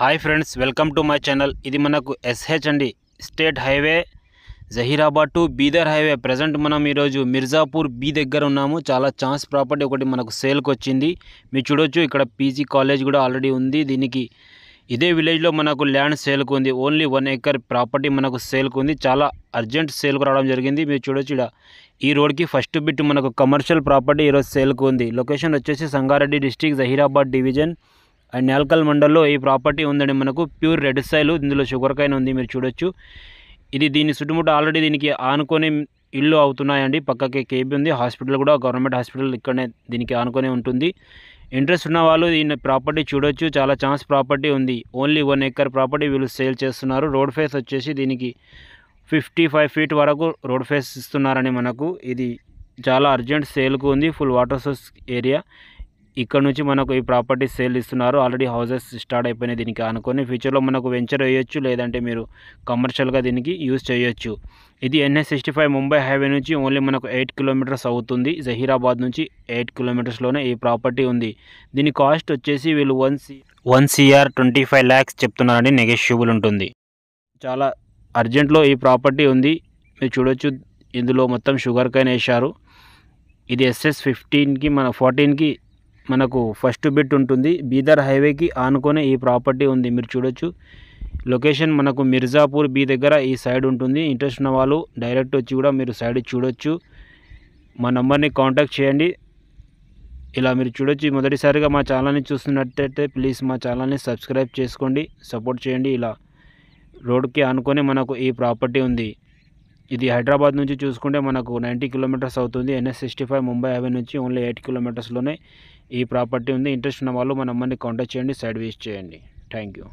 hi friends welcome to my channel ఇది మనకు SH అండి state highway Zaheerabad to Bidar highway present మనం ఈరోజు మిర్జాపూర్ బీ దగ్గర ఉన్నాము చాలా ఛాన్స్ ప్రాపర్టీ ఒకటి మనకు సేల్కి వచ్చింది మీరు చూడొచ్చు ఇక్కడ పీజీ కాలేజ్ కూడా ఆల్రెడీ ఉంది దీనికి ఇదే విలేజ్లో మనకు ల్యాండ్ సేల్కు ఉంది ఓన్లీ వన్ ఎకర్ ప్రాపర్టీ మనకు సేల్కు ఉంది చాలా అర్జెంట్ సేల్కు రావడం జరిగింది మీరు చూడొచ్చు ఇక్కడ ఈ రోడ్కి ఫస్ట్ బిట్ మనకు కమర్షియల్ ప్రాపర్టీ ఈరోజు సేల్కు ఉంది లొకేషన్ వచ్చేసి Sangareddy district Zaheerabad division and Nelkal మండల్లో ఈ ప్రాపర్టీ ఉందండి మనకు ప్యూర్ రెడ్ సాయిల్ ఇందులో షుగర్ కైన్ ఉంది మీరు చూడొచ్చు ఇది దీని చుట్టుముట్ట ఆల్రెడీ దీనికి ఆనుకొని ఇల్లు అవుతున్నాయండి పక్కకి కేబీ ఉంది హాస్పిటల్ కూడా గవర్నమెంట్ హాస్పిటల్ ఇక్కడనే దీనికి ఆనుకొని ఉంటుంది ఇంట్రెస్ట్ ఉన్న వాళ్ళు దీని ప్రాపర్టీ చూడొచ్చు చాలా ఛాన్స్ ప్రాపర్టీ ఉంది ఓన్లీ వన్ ఎకర్ ప్రాపర్టీ వీళ్ళు సేల్ చేస్తున్నారు రోడ్ ఫేస్ వచ్చేసి దీనికి ఫిఫ్టీ ఫైవ్ ఫీట్ వరకు రోడ్ ఫేస్ ఇస్తున్నారని మనకు ఇది చాలా అర్జెంట్ సేల్కు ఉంది ఫుల్ వాటర్ సోర్స్ ఏరియా ఇక్కడ నుంచి మనకు ఈ ప్రాపర్టీ సేల్ ఇస్తున్నారు ఆల్రెడీ హౌసెస్ స్టార్ట్ అయిపోయినాయి దీనికి అనుకొని ఫ్యూచర్లో మనకు వెంచర్ వేయొచ్చు లేదంటే మీరు కమర్షియల్గా దీనికి యూజ్ చేయొచ్చు ఇది NS sixty five Mumbai highway నుంచి ఓన్లీ మనకు ఎయిట్ కిలోమీటర్స్ అవుతుంది జహీరాబాద్ నుంచి ఎయిట్ కిలోమీటర్స్లోనే ఈ ప్రాపర్టీ ఉంది దీని కాస్ట్ వచ్చేసి వీళ్ళు one C one CR twenty five lakhs చెప్తున్నారని నెగెషియబుల్ ఉంటుంది చాలా అర్జెంట్లో ఈ ప్రాపర్టీ ఉంది మీరు చూడొచ్చు ఇందులో మొత్తం షుగర్ కైన్ వేశారు ఇది ఎస్ఎస్ ఫిఫ్టీన్కి మన ఫార్టీన్కి మనకు ఫస్ట్ బిట్ ఉంటుంది బీదర్ హైవేకి ఆనుకొనే ఈ ప్రాపర్టీ ఉంది మీరు చూడొచ్చు లొకేషన్ మనకు మిర్జాపూర్ బీ దగ్గర ఈ సైడ్ ఉంటుంది ఇంట్రెస్ట్ ఉన్న వాళ్ళు డైరెక్ట్ వచ్చి కూడా మీరు సైడ్ చూడొచ్చు మా నెంబర్ని కాంటాక్ట్ చేయండి ఇలా మీరు చూడొచ్చు మొదటిసారిగా మా ఛానల్ని చూస్తున్నట్టయితే ప్లీజ్ మా ఛానల్ని సబ్స్క్రైబ్ చేసుకోండి సపోర్ట్ చేయండి ఇలా రోడ్కి ఆనుకొని మనకు ఈ ప్రాపర్టీ ఉంది ఇది హైదరాబాద్ నుంచి చూసుకుంటే మనకు నైంటీ కిలోమీటర్స్ అవుతుంది NS sixty five Mumbai highway నుంచి ఓన్లీ ఎయిట్ కిలోమీటర్స్లోనే ఈ ప్రాపర్టీ ఉంది ఇంట్రెస్ట్ ఉన్న వాళ్ళు మనమ్మల్ని కాంటాక్ట్ చేయండి సైడ్ వేస్ట్ చేయండి థ్యాంక్ యూ